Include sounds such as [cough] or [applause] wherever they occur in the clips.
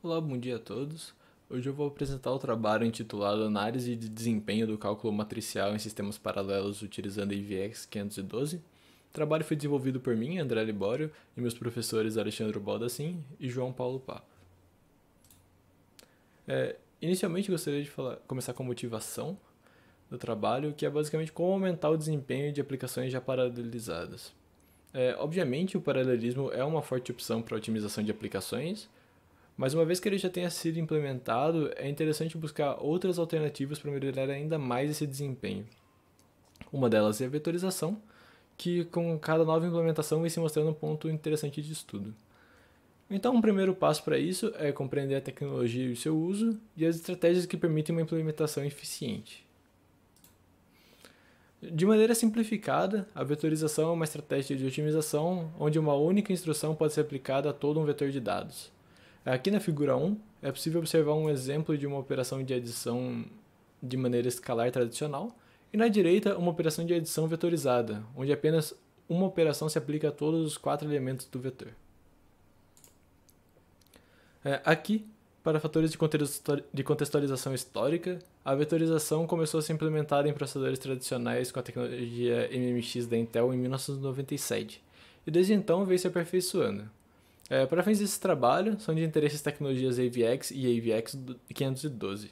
Olá, bom dia a todos. Hoje eu vou apresentar o trabalho intitulado Análise de Desempenho do Cálculo Matricial em Sistemas Paralelos utilizando IVX 512. O trabalho foi desenvolvido por mim, André Libório, e meus professores Alexandre Baldassin e João Paulo Papo. É, inicialmente gostaria de falar, começar com a motivação do trabalho, que é basicamente como aumentar o desempenho de aplicações já paralelizadas. É, obviamente, o paralelismo é uma forte opção para otimização de aplicações, mas uma vez que ele já tenha sido implementado, é interessante buscar outras alternativas para melhorar ainda mais esse desempenho. Uma delas é a vetorização, que com cada nova implementação vem se mostrando um ponto interessante de estudo. Então, um primeiro passo para isso é compreender a tecnologia e o seu uso e as estratégias que permitem uma implementação eficiente. De maneira simplificada, a vetorização é uma estratégia de otimização onde uma única instrução pode ser aplicada a todo um vetor de dados. Aqui na figura 1, é possível observar um exemplo de uma operação de adição de maneira escalar tradicional, e na direita, uma operação de adição vetorizada, onde apenas uma operação se aplica a todos os quatro elementos do vetor. É, aqui, para fatores de contextualização histórica, a vetorização começou a ser implementada em processadores tradicionais com a tecnologia MMX da Intel em 1997, e desde então veio se aperfeiçoando. É, para fins desse trabalho, são de interesse as tecnologias AVX e AVX 512.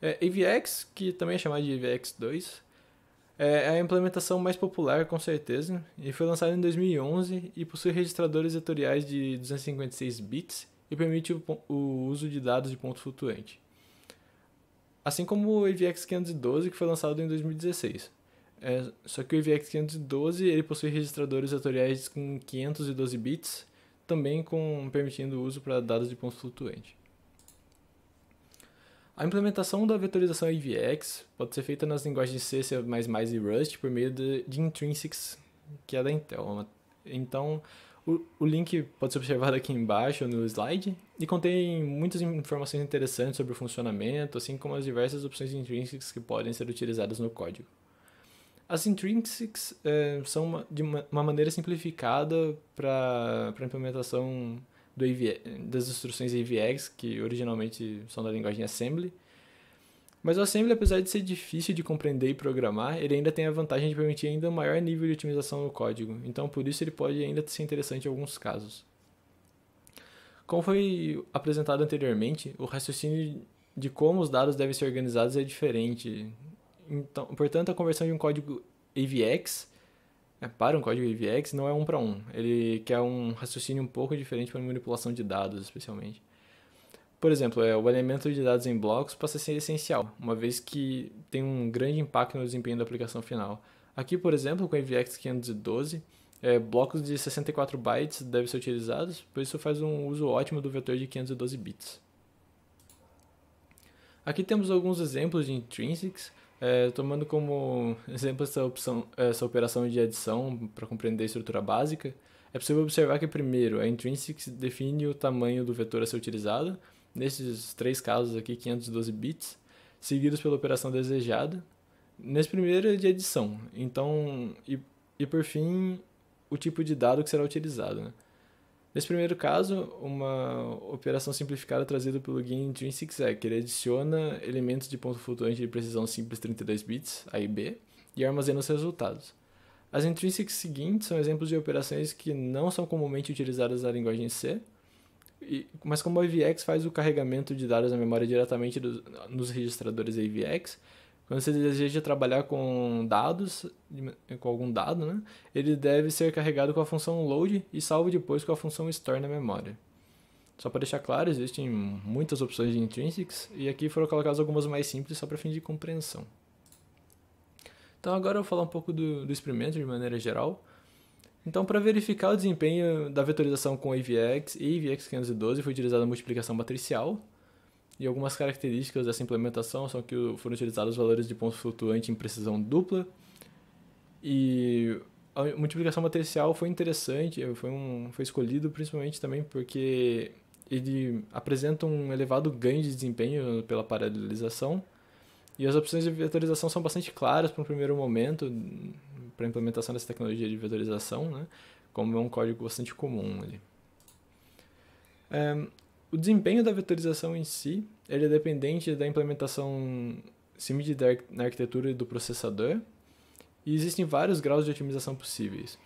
É, AVX, que também é chamado de AVX 2, é, é a implementação mais popular, com certeza, e foi lançada em 2011 e possui registradores vetoriais de 256 bits e permite o, o uso de dados de ponto flutuante. Assim como o AVX 512, que foi lançado em 2016. É, só que o AVX 512 ele possui registradores vetoriais com 512 bits também com permitindo o uso para dados de ponto flutuante. A implementação da vetorização AVX pode ser feita nas linguagens C, C++ e Rust por meio de, de Intrinsics, que é da Intel. Então, o, o, link pode ser observado aqui embaixo no slide e contém muitas informações interessantes sobre o funcionamento, assim como as diversas opções intrínsecas que podem ser utilizadas no código. As intrinsics eh, são uma, de uma, uma maneira simplificada para a implementação do das instruções AVX, que originalmente são da linguagem Assembly. Mas o Assembly, apesar de ser difícil de compreender e programar, ele ainda tem a vantagem de permitir ainda um maior nível de otimização no código, então por isso ele pode ainda ser interessante em alguns casos. Como foi apresentado anteriormente, o raciocínio de como os dados devem ser organizados é diferente então, portanto, a conversão de um código AVX é né, para um código AVX não é um para um. Ele quer um raciocínio um pouco diferente para manipulação de dados, especialmente. Por exemplo, é, o elemento de dados em blocos passa a ser essencial, uma vez que tem um grande impacto no desempenho da aplicação final. Aqui, por exemplo, com AVX 512, é, blocos de 64 bytes devem ser utilizados, por isso faz um uso ótimo do vetor de 512 bits. Aqui temos alguns exemplos de intrinsics, é, tomando como exemplo essa, opção, essa operação de adição para compreender a estrutura básica, é possível observar que, primeiro, a intrinsic define o tamanho do vetor a ser utilizado, nesses três casos aqui, 512 bits, seguidos pela operação desejada, nesse primeiro é de adição. Então, e, e por fim, o tipo de dado que será utilizado. Né? Nesse primeiro caso, uma operação simplificada trazida pelo Gin que ele adiciona elementos de ponto flutuante de precisão simples 32 bits, A e B, e armazena os resultados. As intrinsics seguintes são exemplos de operações que não são comumente utilizadas na linguagem C, mas como a AVX faz o carregamento de dados na memória diretamente nos registradores AVX, quando você deseja trabalhar com dados, com algum dado, né? ele deve ser carregado com a função load e salvo depois com a função store na memória. Só para deixar claro, existem muitas opções de intrinsics e aqui foram colocadas algumas mais simples só para fim de compreensão. Então agora eu vou falar um pouco do, do experimento de maneira geral. Então, para verificar o desempenho da vetorização com AVX e AVX512, foi utilizada a multiplicação matricial, e algumas características dessa implementação são que foram utilizados valores de ponto flutuante em precisão dupla. E a multiplicação matricial foi interessante, foi, um, foi escolhido principalmente também porque ele apresenta um elevado ganho de desempenho pela paralelização. E as opções de vetorização são bastante claras para um primeiro momento, para a implementação dessa tecnologia de vetorização, né? como é um código bastante comum ali. É, o desempenho da vetorização em si, ele é dependente da implementação CIMD na arquitetura do processador e existem vários graus de otimização possíveis.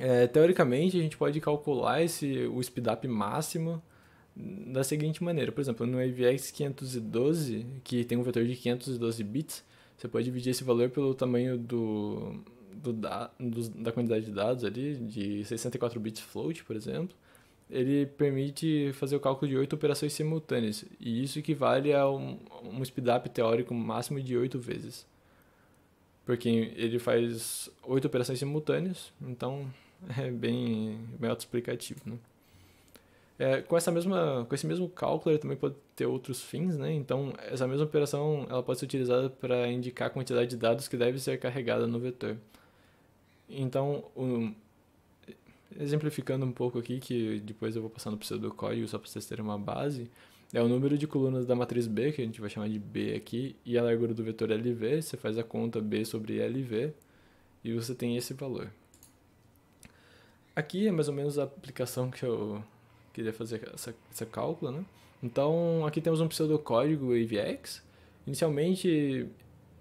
É, teoricamente, a gente pode calcular esse, o speedup máximo da seguinte maneira. Por exemplo, no AVX 512, que tem um vetor de 512 bits, você pode dividir esse valor pelo tamanho do, do da, da quantidade de dados ali, de 64 bits float, por exemplo ele permite fazer o cálculo de oito operações simultâneas, e isso equivale a um, um speedup teórico máximo de oito vezes. Porque ele faz oito operações simultâneas, então [laughs] é bem, bem autoexplicativo, né? É, com, essa mesma, com esse mesmo cálculo, ele também pode ter outros fins, né? Então, essa mesma operação ela pode ser utilizada para indicar a quantidade de dados que deve ser carregada no vetor. Então, o, exemplificando um pouco aqui, que depois eu vou passando no pseudocódigo só para vocês terem uma base, é o número de colunas da matriz B, que a gente vai chamar de B aqui, e a largura do vetor LV, você faz a conta B sobre LV, e você tem esse valor. Aqui é mais ou menos a aplicação que eu queria fazer essa, essa cálculo, né? Então, aqui temos um pseudocódigo AVX. Inicialmente,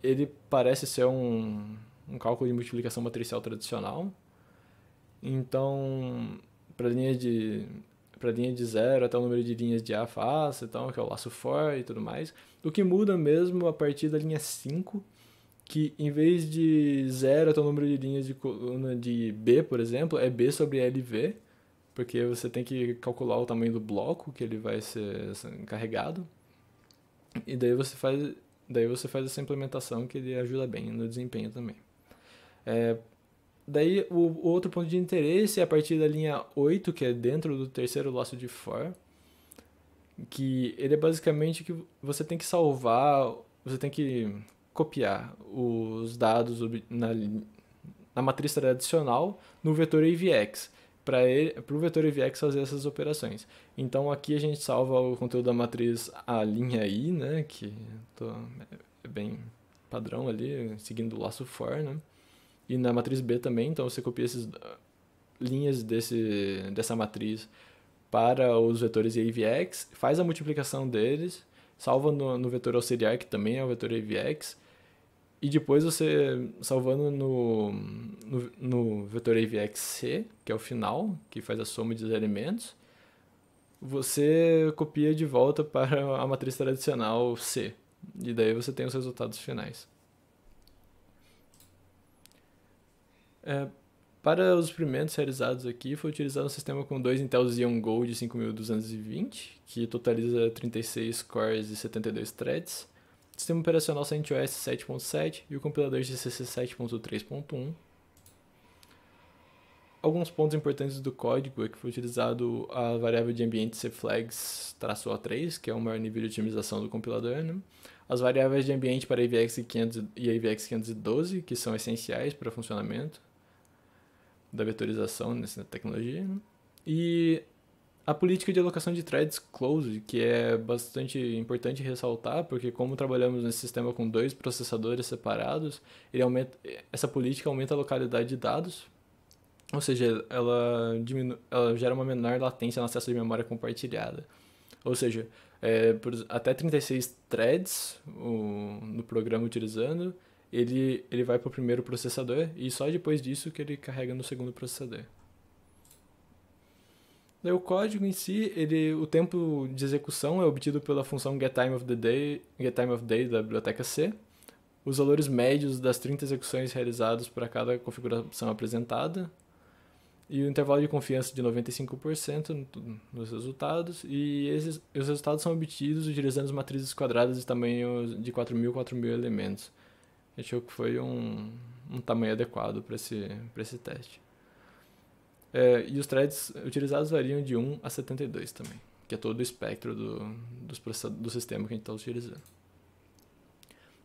ele parece ser um, um cálculo de multiplicação matricial tradicional, então, para linha de para linha de zero até o número de linhas de A face, então, que é o laço for e tudo mais. O que muda mesmo a partir da linha 5, que em vez de zero até o número de linhas de coluna né, de B, por exemplo, é B sobre LV, porque você tem que calcular o tamanho do bloco que ele vai ser assim, carregado. E daí você faz, daí você faz essa implementação que ele ajuda bem no desempenho também. É, Daí o, o, outro ponto de interesse é a partir da linha 8, que é dentro do terceiro laço de for, que ele é basicamente que você tem que salvar, você tem que copiar os dados na, na matriz tradicional no vetor AVX para o vetor ivx fazer essas operações. Então aqui a gente salva o conteúdo da matriz a linha i, né, que tô, é bem padrão ali, seguindo o laço for, né? e na matriz B também. Então você copia essas ah, linhas desse, dessa matriz para os vetores AVX, faz a multiplicação deles, salva no, no vetor auxiliar, que também é o vetor AVX, e depois você, salvando no, no, no vetor c que é o final, que faz a soma dos elementos, você copia de volta para a matriz tradicional C. E daí você tem os resultados finais. É, para os experimentos realizados aqui, foi utilizado um sistema com dois Intel Xeon Gold de 5220, que totaliza 36 cores e 72 threads, sistema operacional CentOS 7.7 e o compilador GCC 7.3.1. Alguns pontos importantes do código é que foi utilizado a variável de ambiente cflags-o3, que é o maior nível de otimização do compilador, né? as variáveis de ambiente para AVX 500 e avx 512 que são essenciais para funcionamento, da vetorização nessa tecnologia. Né? E a política de alocação de threads closed, que é bastante importante ressaltar, porque como trabalhamos nesse sistema com dois processadores separados, ele aumenta, essa política aumenta a localidade de dados, ou seja, ela, diminu, ela gera uma menor latência no acesso de memória compartilhada. Ou seja, é, até 36 threads o, no programa utilizando, ele, ele vai para o primeiro processador e só depois disso que ele carrega no segundo processador. Daí o código em si, ele, o tempo de execução é obtido pela função getTimeOfDay get da biblioteca C. Os valores médios das 30 execuções realizadas para cada configuração apresentada. E o intervalo de confiança de 95% nos resultados. E esses, os resultados são obtidos utilizando as matrizes quadradas de tamanho de 4.000, 4.000 elementos achou que foi um, um tamanho adequado para esse, esse teste. É, e os threads utilizados variam de 1 a 72 também, que é todo o espectro do, dos do sistema que a gente está utilizando.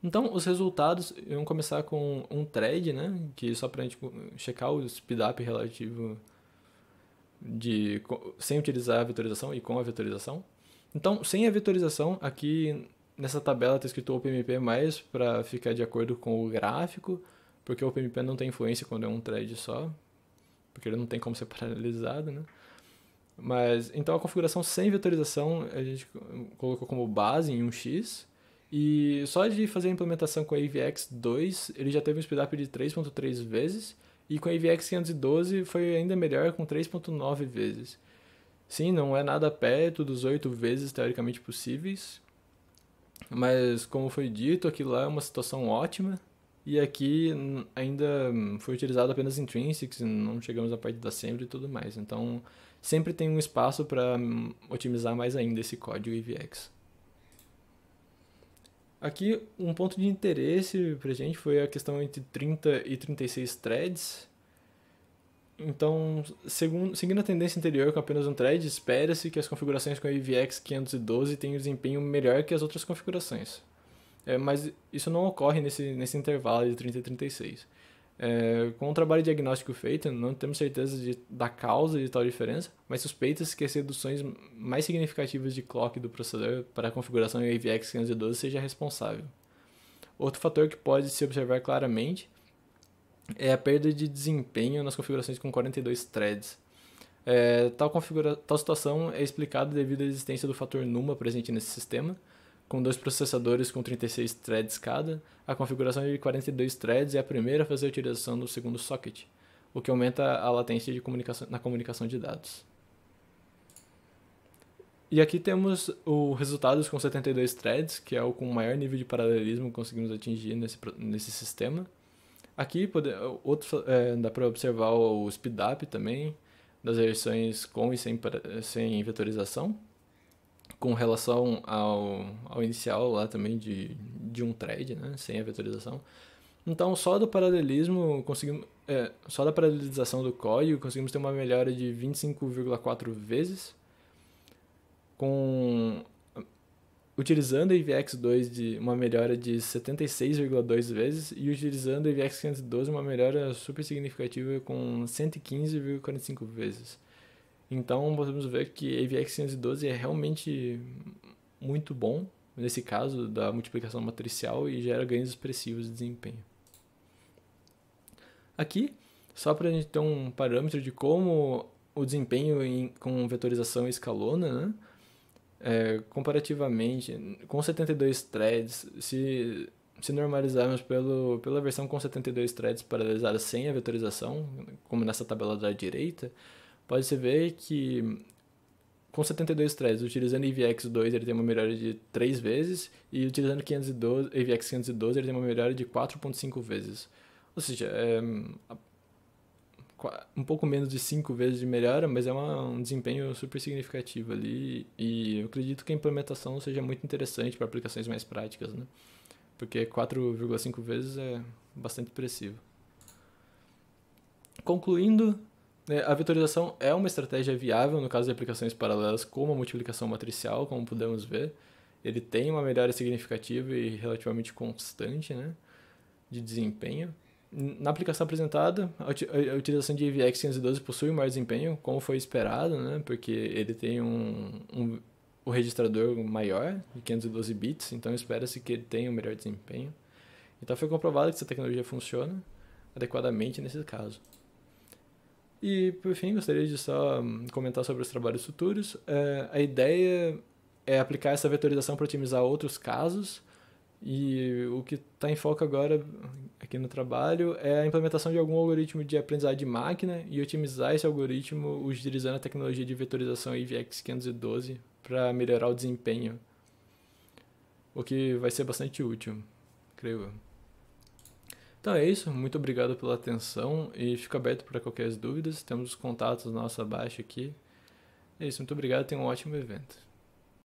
Então, os resultados vão começar com um thread, né, que só para a gente tipo, checar o speedup relativo de, sem utilizar a vetorização e com a vetorização. Então, sem a vetorização, aqui nessa tabela está escrito OpenMP mais para ficar de acordo com o gráfico, porque o OpenMP não tem influência quando é um thread só, porque ele não tem como ser paralelizado, né? Mas então a configuração sem vetorização a gente colocou como base em 1x. E só de fazer a implementação com a AVX 2, ele já teve um speedup de 3.3 vezes, e com a AVX 512 foi ainda melhor com 3.9 vezes. Sim, não é nada perto dos 8 vezes teoricamente possíveis, mas, como foi dito, aquilo lá é uma situação ótima. E aqui ainda foi utilizado apenas intrinsics, não chegamos à parte da sempre e tudo mais. Então, sempre tem um espaço para otimizar mais ainda esse código EVX. Aqui, um ponto de interesse para a gente foi a questão entre 30 e 36 threads. Então, segundo, seguindo a tendência anterior com apenas um thread, espera-se que as configurações com a EVX 512 tenham desempenho melhor que as outras configurações. É, mas isso não ocorre nesse, nesse intervalo de 30 e 36. É, com o trabalho diagnóstico feito, não temos certeza de, da causa de tal diferença, mas suspeita-se que as reduções mais significativas de clock do processador para a configuração AVX 512 seja responsável. Outro fator que pode se observar claramente é a perda de desempenho nas configurações com 42 threads. É, tal, configura tal situação é explicada devido à existência do fator NUMA presente nesse sistema, com dois processadores com 36 threads cada, a configuração de 42 threads é a primeira a fazer a utilização do segundo socket, o que aumenta a latência comunicação, na comunicação de dados. E aqui temos os resultados com 72 threads, que é o com maior nível de paralelismo que conseguimos atingir nesse, nesse sistema. Aqui pode, é, outro, é, dá para observar o speedup também, das versões com e sem, sem vetorização, com relação ao, ao inicial lá também de, de um thread, né, sem a vetorização. Então, só do paralelismo conseguimos. É, só da paralelização do código conseguimos ter uma melhora de 25,4 vezes, com utilizando o IVX2 de uma melhora de 76,2 vezes e utilizando o IVX512 uma melhora super significativa com 115,45 vezes. Então podemos ver que o IVX512 é realmente muito bom nesse caso da multiplicação matricial e gera ganhos expressivos de desempenho. Aqui, só para a gente ter um parâmetro de como o desempenho em, com vetorização escalona, né? é, comparativamente, com 72 threads, se, se normalizarmos pelo, pela versão com 72 threads paralelizada sem a vetorização, como nessa tabela da direita, pode-se ver que com 72 threads, utilizando EVX2 ele tem uma melhora de 3 vezes e utilizando 512, EVX512 ele tem uma melhora de 4.5 vezes. Ou seja, é, um pouco menos de 5 vezes de melhora, mas é uma, um desempenho super significativo ali. E eu acredito que a implementação seja muito interessante para aplicações mais práticas, né? Porque 4,5 vezes é bastante expressivo. Concluindo, né, a vetorização é uma estratégia viável no caso de aplicações paralelas como a multiplicação matricial, como podemos ver. Ele tem uma melhora significativa e relativamente constante né, de desempenho na aplicação apresentada, a utilização de AVX 512 possui um maior desempenho, como foi esperado, né? porque ele tem um, um, um registrador maior, de 512 bits, então espera-se que ele tenha um melhor desempenho. Então foi comprovado que essa tecnologia funciona adequadamente nesse caso. E, por fim, gostaria de só hum, comentar sobre os trabalhos futuros. É, a ideia é aplicar essa vetorização para otimizar outros casos, e o que está em foco agora aqui no trabalho é a implementação de algum algoritmo de aprendizado de máquina e otimizar esse algoritmo utilizando a tecnologia de vetorização IVX512 para melhorar o desempenho, o que vai ser bastante útil, creio eu. Então é isso, muito obrigado pela atenção e fica aberto para qualquer dúvida, temos os contatos nossos abaixo aqui. É isso, muito obrigado, tenha um ótimo evento.